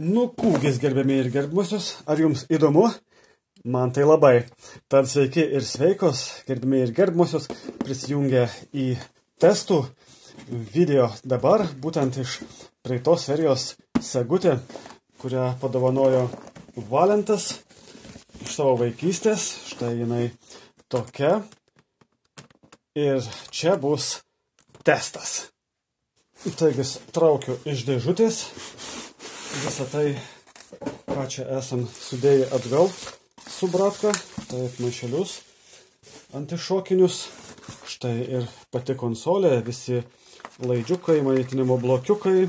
Nukūgis gerbiamiai ir gerbimusios, ar jums įdomu? Man tai labai. Tad sveiki ir sveikos, gerbiamiai ir gerbimusios, prisijungę į testų video dabar, būtent iš praeitos serijos Segutė, kurią padovanojo Valentas iš savo vaikystės. Štai jinai tokia. Ir čia bus testas. Taigi, traukiu iš dėžutės visą tai, ką čia esam sudėję atgal su bratka, taip maišelius antišokinius. Štai ir pati konsolė, visi laidžiukai, maitinimo blokiukai,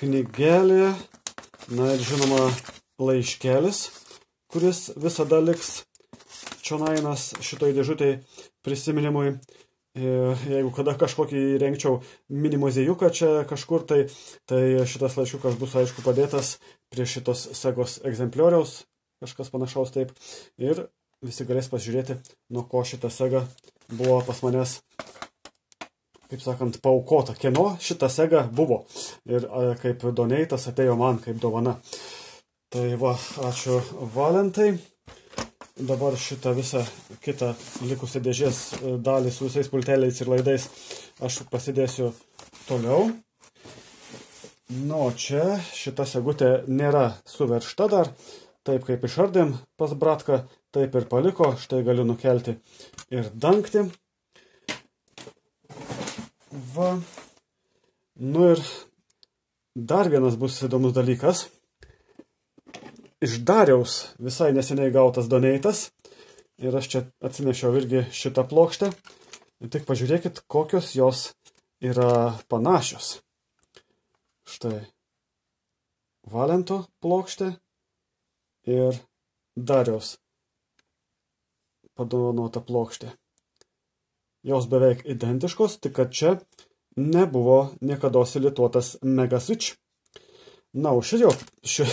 knygelė, na ir žinoma laiškelis, kuris visada liks čionainas šitoj dėžutėj prisiminimui. Jeigu kada kažkokį rengčiau mini muziejuką čia kažkur, tai, tai šitas laiškiukas bus aišku padėtas prie šitos segos egzemplioriaus, kažkas panašaus taip. Ir visi galės pažiūrėti, nuo ko šita sega buvo pas manęs, kaip sakant, paukota. Kieno šita sega buvo. Ir kaip doneitas atėjo man kaip dovana. Tai va, ačiū Valentai dabar šitą visą kitą likusią dėžės e, dalį su visais pulteliais ir laidais aš pasidėsiu toliau. Nu, čia šita segutė nėra suveršta dar, taip kaip išardėm pas bratką, taip ir paliko, štai galiu nukelti ir dangti. Va, nu ir dar vienas bus įdomus dalykas – iš Dariaus visai neseniai gautas doneitas. Ir aš čia atsinešiau irgi šitą plokštę. Ir tik pažiūrėkit, kokios jos yra panašios. Štai Valento plokštė ir Dariaus padovanota plokštė. Jos beveik identiškos, tik kad čia nebuvo niekada silituotas Megaswitch. Na, o šis jau ši,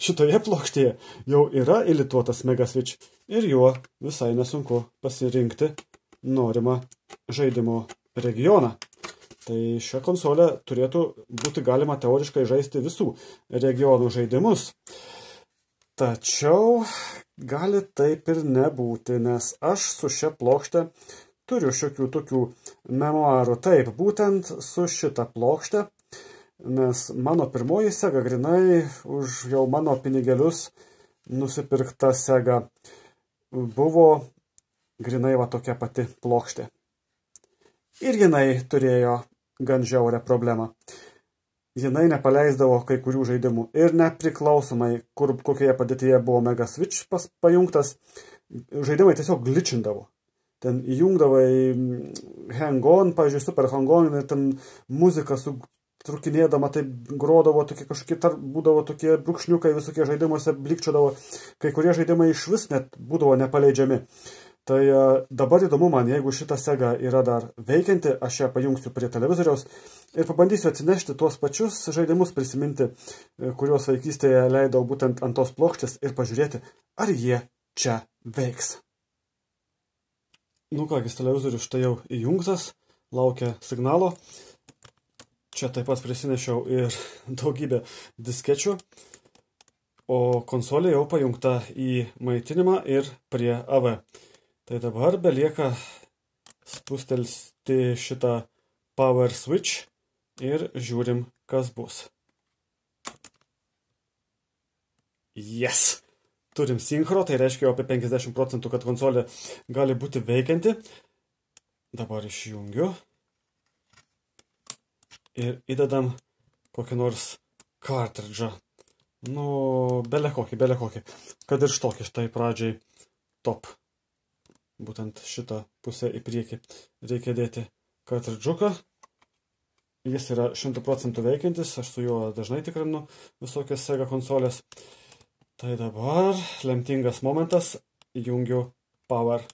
šitoje plokštėje jau yra ilituotas Megaswitch ir juo visai nesunku pasirinkti norimą žaidimo regioną. Tai šią konsolę turėtų būti galima teoriškai žaisti visų regionų žaidimus. Tačiau gali taip ir nebūti, nes aš su šia plokšte turiu šiokių tokių memoarų. Taip, būtent su šita plokšte nes mano pirmoji sega grinai už jau mano pinigelius nusipirkta sega buvo grinai va tokia pati plokštė. Ir jinai turėjo gan žiaurę problemą. Jinai nepaleisdavo kai kurių žaidimų ir nepriklausomai, kur kokioje padėtyje buvo Mega Switch pas, pajungtas, žaidimai tiesiog gličindavo. Ten įjungdavai mm, Hang On, pavyzdžiui, Super Hang On ir ten muzika su trukinėdama, taip grodavo, tokie kažkokie, tar, būdavo tokie brūkšniukai visokie žaidimuose, blikčiodavo, kai kurie žaidimai iš vis net būdavo nepaleidžiami. Tai e, dabar įdomu man, jeigu šita sega yra dar veikianti, aš ją pajungsiu prie televizoriaus ir pabandysiu atsinešti tuos pačius žaidimus, prisiminti, e, kuriuos vaikystėje leidau būtent ant tos plokštės ir pažiūrėti, ar jie čia veiks. Nu kągi, televizorius štai jau įjungtas, laukia signalo. Čia taip pat prisinešiau ir daugybę diskečių, o konsolė jau pajungta į maitinimą ir prie AV. Tai dabar belieka spustelsti šitą power switch ir žiūrim, kas bus. Yes! Turim synchro, tai reiškia apie 50 procentų, kad konsolė gali būti veikianti. Dabar išjungiu ir įdedam kokį nors kartridžą. Nu, belė kokį, belė kokį. Kad ir štokį štai pradžiai top. Būtent šitą pusę į priekį reikia dėti kartridžiuką. Jis yra 100 procentų veikiantis, aš su juo dažnai tikrinu visokias Sega konsolės. Tai dabar lemtingas momentas, jungiu power.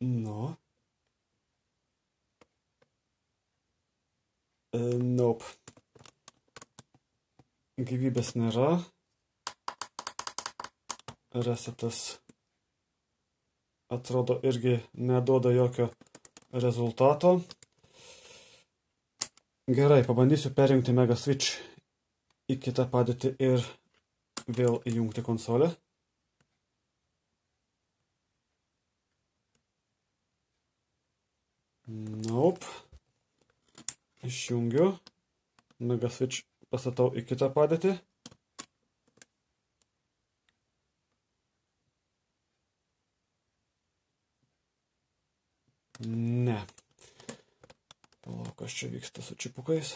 Nu, Uh, nope. Gyvybės nėra. Resetas atrodo irgi neduoda jokio rezultato. Gerai, pabandysiu perjungti Mega Switch į kitą padėtį ir vėl įjungti konsolę. Nope išjungiu, nuga switch pastatau į kitą padėtį. Ne. Palauk, kas čia vyksta su čipukais.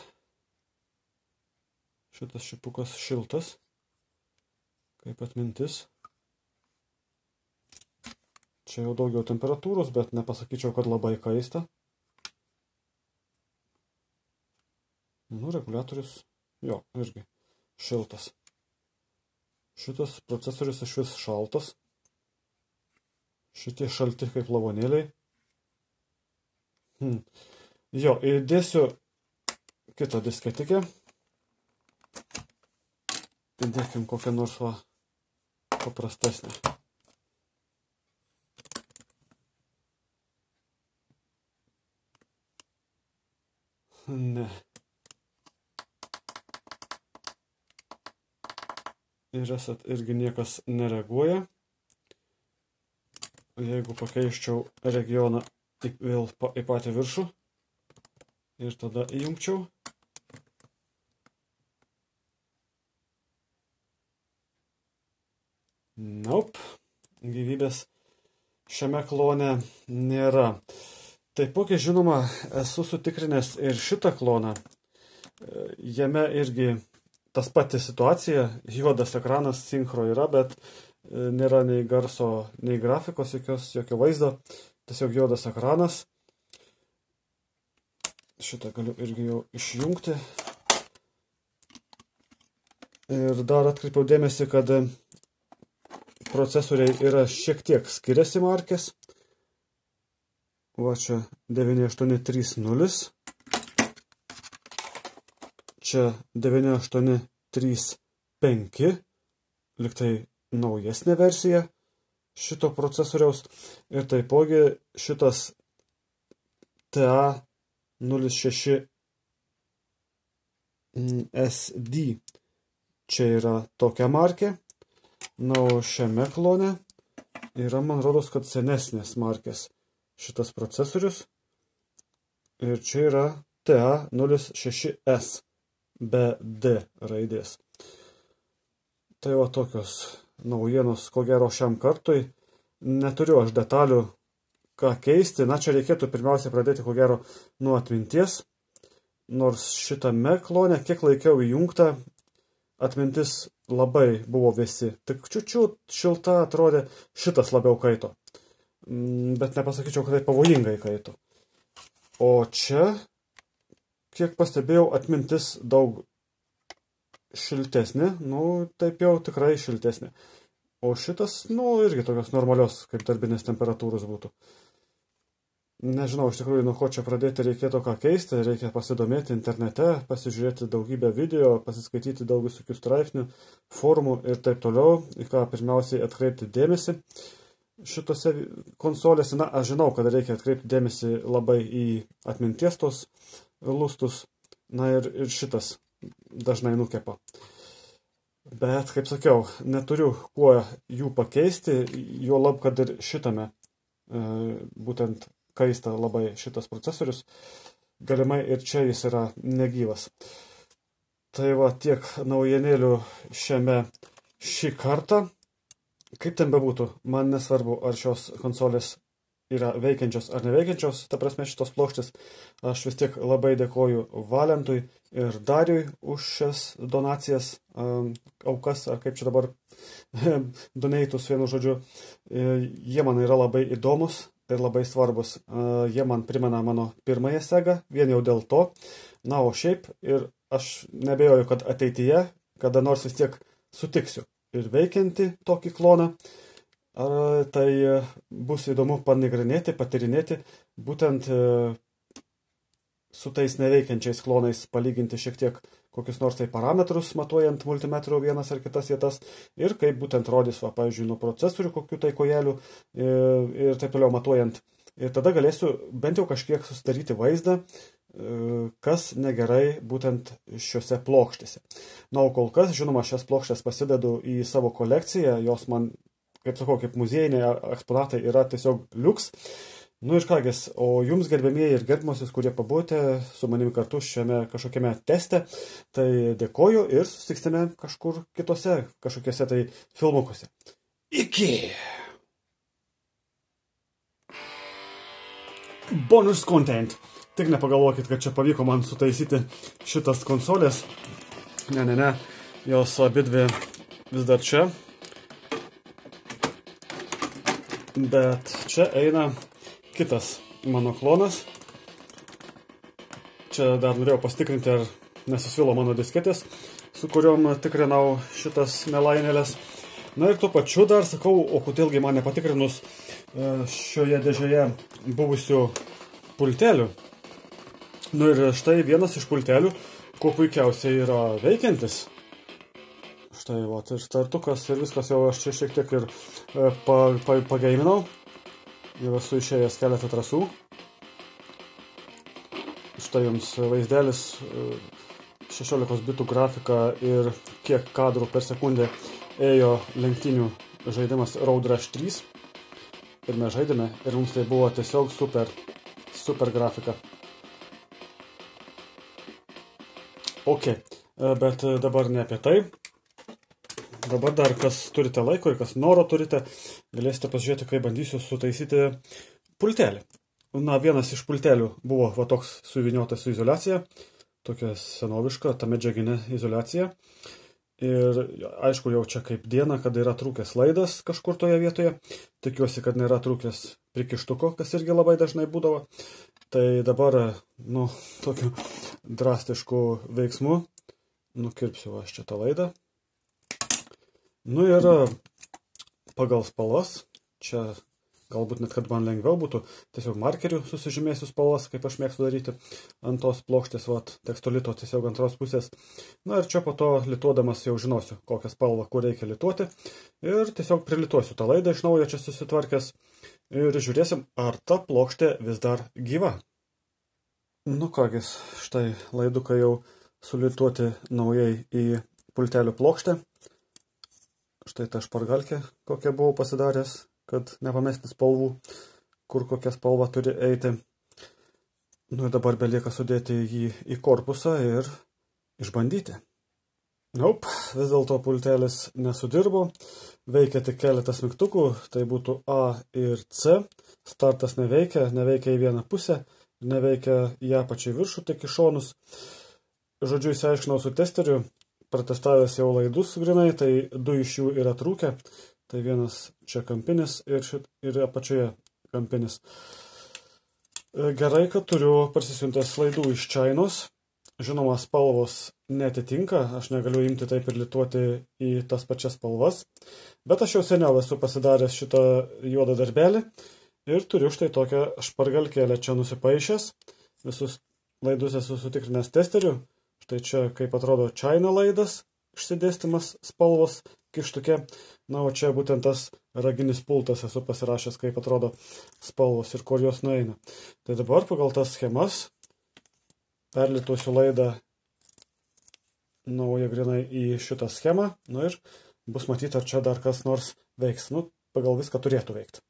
Šitas čipukas šiltas. Kaip atmintis. Čia jau daugiau temperatūros, bet nepasakyčiau, kad labai kaista. Nu, reguliatorius, jo, irgi šiltas. Šitas procesorius iš vis šaltas. Šitie šalti kaip lavonėliai. Hmm. Jo, įdėsiu kitą disketikę. Įdėkim kokią nors va paprastesnę. Ne. ir esat irgi niekas nereaguoja. Jeigu pakeiščiau regioną į, vėl pa, į patį viršų ir tada įjungčiau. Nope, gyvybės šiame klone nėra. Taipogi, žinoma, esu sutikrinęs ir šitą kloną. E, jame irgi tas pati situacija, juodas ekranas, sinchro yra, bet e, nėra nei garso, nei grafikos, jokios, jokio vaizdo, tiesiog juodas ekranas. Šitą galiu irgi jau išjungti. Ir dar atkreipiau dėmesį, kad e, procesoriai yra šiek tiek skiriasi markės. Va čia 9830 čia 9835, liktai naujesnė versija šito procesoriaus ir taipogi šitas TA06 SD čia yra tokia markė, na o šiame klone yra, man rodos, kad senesnės markės šitas procesorius ir čia yra TA06S be D raidės. Tai va tokios naujienos, ko gero šiam kartui. Neturiu aš detalių, ką keisti. Na, čia reikėtų pirmiausia pradėti, ko gero, nuo atminties. Nors šitame klone, kiek laikiau įjungta, atmintis labai buvo vėsi. Tik čiučiu šilta atrodė, šitas labiau kaito. Mm, bet nepasakyčiau, kad tai pavojingai kaito. O čia kiek pastebėjau, atmintis daug šiltesnė, nu, taip jau tikrai šiltesnė. O šitas, nu, irgi tokios normalios, kaip darbinės temperatūros būtų. Nežinau, iš tikrųjų, nuo ko čia pradėti reikėtų ką keisti, reikia pasidomėti internete, pasižiūrėti daugybę video, pasiskaityti daug visokių straipsnių, formų ir taip toliau, į ką pirmiausiai atkreipti dėmesį šitose konsolėse, na, aš žinau, kad reikia atkreipti dėmesį labai į atminties tos lustus. Na ir, ir šitas dažnai nukepa. Bet, kaip sakiau, neturiu kuo jų pakeisti, jo lab, kad ir šitame, e, būtent kaista labai šitas procesorius, galimai ir čia jis yra negyvas. Tai va tiek naujienėlių šiame šį kartą. Kaip ten bebūtų, man nesvarbu, ar šios konsolės yra veikiančios ar neveikiančios, ta prasme šitos plokštės. Aš vis tiek labai dėkoju Valentui ir Dariui už šias donacijas, aukas ar kaip čia dabar doneitus vienu žodžiu. E, jie man yra labai įdomus ir labai svarbus. E, jie man primena mano pirmąją segą, vien jau dėl to. Na, o šiaip ir aš nebejoju, kad ateityje kada nors vis tiek sutiksiu ir veikianti tokį kloną Ar tai e, bus įdomu panagrinėti, patirinėti, būtent e, su tais neveikiančiais klonais palyginti šiek tiek kokius nors tai parametrus, matuojant multimetru vienas ar kitas vietas ir kaip būtent rodys, va, pavyzdžiui, nuo procesorių kokių tai kojelių ir, e, ir taip toliau matuojant. Ir tada galėsiu bent jau kažkiek susidaryti vaizdą, kas negerai būtent šiuose plokštėse. Na, o kol kas, žinoma, šias plokštės pasidedu į savo kolekciją, jos man kaip sakau, kaip muziejiniai eksponatai yra tiesiog liuks. Nu ir kągis, o jums gerbėmieji ir gerbimasis, kurie pabūtė su manimi kartu šiame kažkokiame teste, tai dėkoju ir susitiksime kažkur kitose kažkokiose tai filmukuose. Iki! Bonus content. Tik nepagalvokit, kad čia pavyko man sutaisyti šitas konsolės. Ne, ne, ne. Jos abi dvi vis dar čia. Bet čia eina kitas mano klonas. Čia dar norėjau pastikrinti, ar nesusvilo mano disketės, su kuriuom tikrinau šitas nelainėlės. Na ir tuo pačiu dar sakau, o kodėlgi man nepatikrinus e, šioje dėžėje buvusių pultelių. Nu ir štai vienas iš pultelių, kuo puikiausiai yra veikiantis štai va, tai startukas ir viskas jau aš čia šiek tiek ir e, pa, pa, pageiminau. Jau esu išėjęs keletą trasų. Štai jums vaizdelis, e, 16 bitų grafika ir kiek kadrų per sekundę ėjo lenktynių žaidimas Road Rush 3. Ir mes žaidėme ir mums tai buvo tiesiog super, super grafika. Ok, e, bet e, dabar ne apie tai. Dabar dar kas turite laiko ir kas noro turite, galėsite pasižiūrėti, kaip bandysiu sutaisyti pultelį. Na, vienas iš pultelių buvo va toks suviniotas su izolacija, tokia senoviška, ta medžiaginė izolacija. Ir aišku, jau čia kaip diena, kada yra trūkęs laidas kažkur toje vietoje. Tikiuosi, kad nėra trūkęs prikištuko, kas irgi labai dažnai būdavo. Tai dabar, nu, tokiu drastišku veiksmu nukirpsiu aš čia tą laidą. Nu ir pagal spalvas, čia galbūt net kad man lengviau būtų, tiesiog markeriu susižymėsiu spalvas, kaip aš mėgstu daryti, ant tos plokštės, vat, tekstolito tiesiog antros pusės. Na ir čia po to lituodamas jau žinosiu, kokią spalvą, kur reikia lituoti. Ir tiesiog prilituosiu tą laidą iš naujo čia susitvarkęs ir žiūrėsim, ar ta plokštė vis dar gyva. Nu kągis, štai laiduką jau sulituoti naujai į pultelio plokštę. Štai ta špargalkė, kokią buvau pasidaręs, kad nepamesti spalvų, kur kokią spalvą turi eiti. Nu ir dabar belieka sudėti jį į korpusą ir išbandyti. Naup, nope, vis dėlto pultelis nesudirbo, veikia tik keletas mygtukų, tai būtų A ir C, startas neveikia, neveikia į vieną pusę, neveikia į apačią į viršų, tik į šonus. Žodžiu, įsiaiškinau su testeriu, pratestavęs jau laidus grinai, tai du iš jų yra trūkę. Tai vienas čia kampinis ir, šit, ir apačioje kampinis. E, gerai, kad turiu parsisiuntęs laidų iš Čainos. Žinoma, spalvos netitinka, aš negaliu imti taip ir lituoti į tas pačias spalvas. Bet aš jau seniau esu pasidaręs šitą juodą darbelį ir turiu štai tokią špargalkėlę čia nusipaišęs. Visus laidus esu sutikrinęs testeriu Štai čia, kaip atrodo, China laidas, išsidėstimas spalvos kištuke. Na, o čia būtent tas raginis pultas esu pasirašęs, kaip atrodo spalvos ir kur jos nueina. Tai dabar pagal tas schemas perlituosiu laidą naują grinai į šitą schemą. Na ir bus matyti, ar čia dar kas nors veiks. Nu, pagal viską turėtų veikti.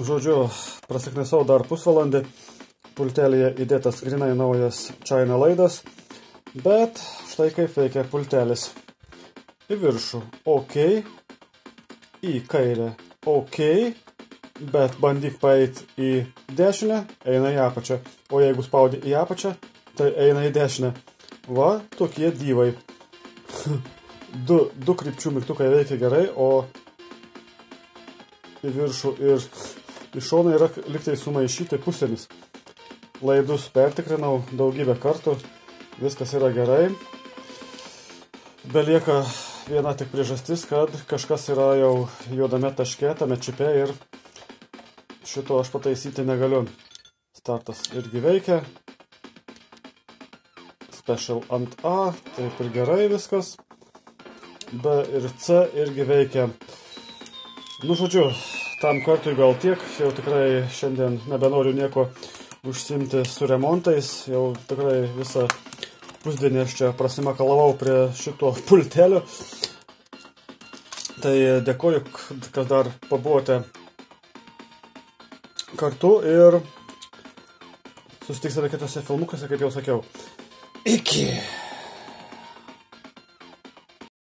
Žodžiu, prasiknisau dar pusvalandį. Pultelėje įdėtas grinai naujas China laidas. Bet štai kaip veikia pultelis. Į viršų OK, į kairę OK, bet bandyk paeiti į dešinę, eina į apačią. O jeigu spaudi į apačią, tai eina į dešinę. Va, tokie dyvai. du, du krypčių mygtukai veikia gerai, o į viršų ir į šoną yra liktai sumaišyti pusėmis. Laidus pertikrinau daugybę kartų viskas yra gerai. Belieka viena tik priežastis, kad kažkas yra jau juodame taške, tame čipe ir šito aš pataisyti negaliu. Startas irgi veikia. Special ant A, taip ir gerai viskas. B ir C irgi veikia. Nu žodžiu, tam kartui gal tiek, jau tikrai šiandien nebenoriu nieko užsimti su remontais, jau tikrai visą pusdienį aš čia prasimakalavau prie šito pultelio. Tai e, dėkoju, kad dar pabuvote kartu ir susitiksime kitose filmukose, kaip jau sakiau. Iki.